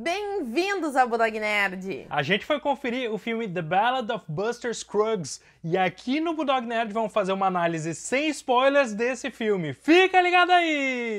Bem-vindos ao Bulldog Nerd! A gente foi conferir o filme The Ballad of Buster Scruggs e aqui no Bulldog Nerd vamos fazer uma análise sem spoilers desse filme. Fica ligado aí!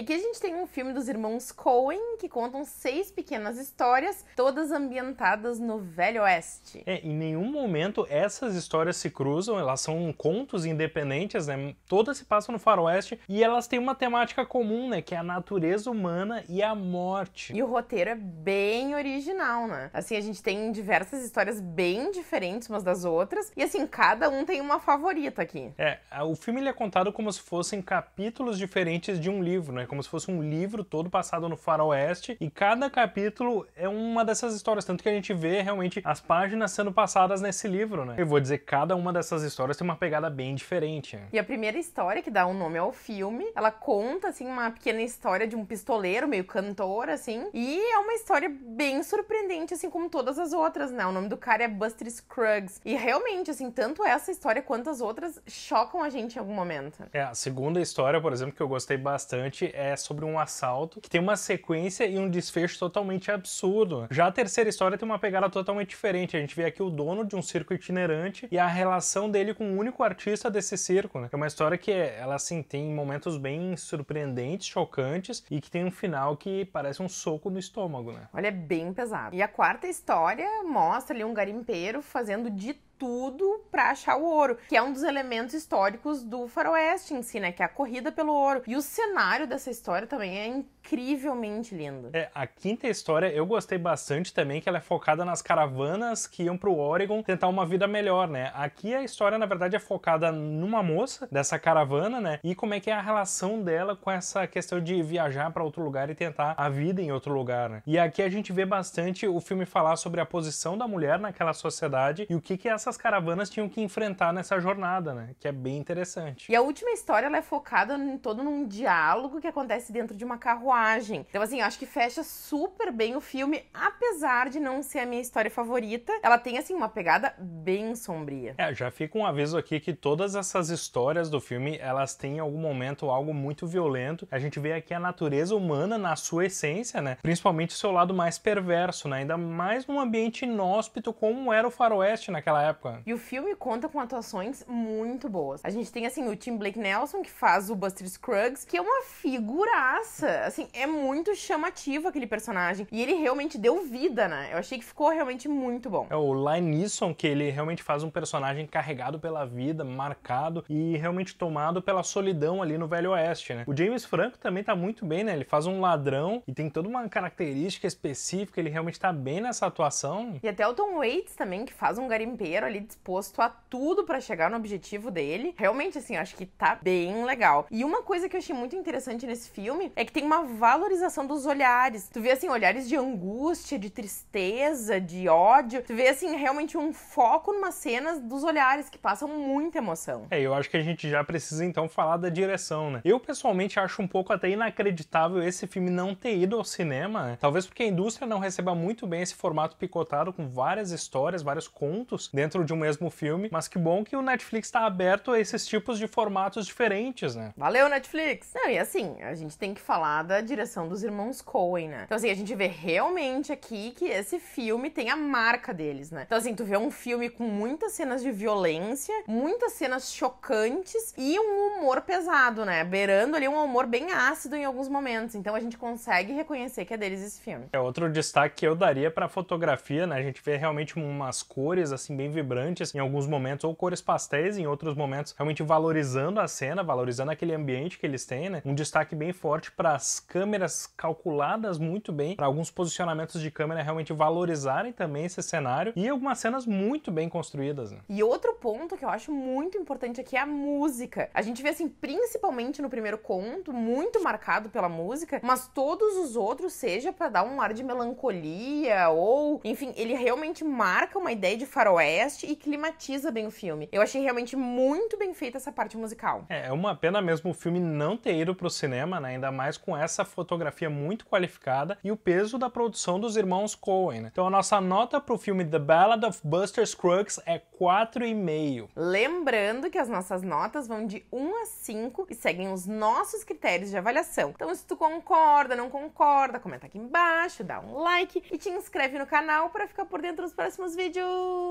aqui a gente tem um filme dos irmãos Coen que contam seis pequenas histórias, todas ambientadas no Velho Oeste. É, em nenhum momento essas histórias se cruzam, elas são contos independentes, né? Todas se passam no Faroeste e elas têm uma temática comum, né? Que é a natureza humana e a morte. E o roteiro é bem original, né? Assim, a gente tem diversas histórias bem diferentes umas das outras e, assim, cada um tem uma favorita aqui. É, o filme ele é contado como se fossem capítulos diferentes de um livro, né? como se fosse um livro todo passado no faroeste e cada capítulo é uma dessas histórias, tanto que a gente vê realmente as páginas sendo passadas nesse livro, né? Eu vou dizer, cada uma dessas histórias tem uma pegada bem diferente. E a primeira história que dá o um nome ao filme, ela conta assim uma pequena história de um pistoleiro, meio cantor assim, e é uma história bem surpreendente assim como todas as outras, né? O nome do cara é Buster Scruggs. E realmente assim, tanto essa história quanto as outras chocam a gente em algum momento. É, a segunda história, por exemplo, que eu gostei bastante é sobre um assalto que tem uma sequência e um desfecho totalmente absurdo. Já a terceira história tem uma pegada totalmente diferente. A gente vê aqui o dono de um circo itinerante e a relação dele com o um único artista desse circo, né? É uma história que ela assim tem momentos bem surpreendentes, chocantes e que tem um final que parece um soco no estômago, né? Olha, é bem pesado. E a quarta história mostra ali um garimpeiro fazendo de tudo para achar o ouro, que é um dos elementos históricos do faroeste em si, né? Que é a corrida pelo ouro. E o cenário dessa história também é incrivelmente lindo. É, a quinta história eu gostei bastante também, que ela é focada nas caravanas que iam pro Oregon tentar uma vida melhor, né? Aqui a história, na verdade, é focada numa moça dessa caravana, né? E como é que é a relação dela com essa questão de viajar para outro lugar e tentar a vida em outro lugar, né? E aqui a gente vê bastante o filme falar sobre a posição da mulher naquela sociedade e o que que essa essas caravanas tinham que enfrentar nessa jornada, né? Que é bem interessante. E a última história ela é focada em todo num diálogo que acontece dentro de uma carruagem. Então, assim, acho que fecha super bem o filme, apesar de não ser a minha história favorita. Ela tem, assim, uma pegada bem sombria. É, já fica um aviso aqui que todas essas histórias do filme, elas têm em algum momento algo muito violento. A gente vê aqui a natureza humana na sua essência, né? Principalmente o seu lado mais perverso, né? Ainda mais num ambiente inóspito como era o faroeste naquela época. E o filme conta com atuações muito boas. A gente tem, assim, o Tim Blake Nelson, que faz o Buster Scruggs, que é uma figuraça. Assim, é muito chamativo aquele personagem. E ele realmente deu vida, né? Eu achei que ficou realmente muito bom. É o Lineson, que ele realmente faz um personagem carregado pela vida, marcado e realmente tomado pela solidão ali no Velho Oeste, né? O James Franco também tá muito bem, né? Ele faz um ladrão e tem toda uma característica específica, ele realmente tá bem nessa atuação. E até o Tom Waits também, que faz um garimpeiro ali disposto a tudo para chegar no objetivo dele. Realmente, assim, acho que tá bem legal. E uma coisa que eu achei muito interessante nesse filme é que tem uma valorização dos olhares. Tu vê, assim, olhares de angústia, de tristeza, de ódio. Tu vê, assim, realmente um foco numa cenas dos olhares que passam muita emoção. É, eu acho que a gente já precisa, então, falar da direção, né? Eu, pessoalmente, acho um pouco até inacreditável esse filme não ter ido ao cinema. Né? Talvez porque a indústria não receba muito bem esse formato picotado com várias histórias, vários contos dentro dentro de um mesmo filme, mas que bom que o Netflix está aberto a esses tipos de formatos diferentes, né? Valeu, Netflix! Não, e assim, a gente tem que falar da direção dos irmãos Coen, né? Então, assim, a gente vê realmente aqui que esse filme tem a marca deles, né? Então, assim, tu vê um filme com muitas cenas de violência, muitas cenas chocantes e um humor pesado, né? Beirando ali um humor bem ácido em alguns momentos. Então, a gente consegue reconhecer que é deles esse filme. É outro destaque que eu daria pra fotografia, né? A gente vê realmente umas cores, assim, bem vibrantes assim, em alguns momentos, ou cores pastéis em outros momentos, realmente valorizando a cena, valorizando aquele ambiente que eles têm, né? Um destaque bem forte para as câmeras calculadas muito bem, para alguns posicionamentos de câmera realmente valorizarem também esse cenário e algumas cenas muito bem construídas. Né? E outro ponto que eu acho muito importante aqui é a música. A gente vê assim, principalmente no primeiro conto, muito marcado pela música, mas todos os outros, seja para dar um ar de melancolia ou, enfim, ele realmente marca uma ideia de faroeste e climatiza bem o filme. Eu achei realmente muito bem feita essa parte musical. É, é uma pena mesmo o filme não ter ido pro cinema, né? Ainda mais com essa fotografia muito qualificada e o peso da produção dos irmãos Coen, né? Então a nossa nota pro filme The Ballad of Buster Scruggs é 4,5. Lembrando que as nossas notas vão de 1 a 5 e seguem os nossos critérios de avaliação. Então se tu concorda, não concorda, comenta aqui embaixo, dá um like e te inscreve no canal para ficar por dentro dos próximos vídeos.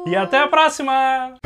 E até a próxima!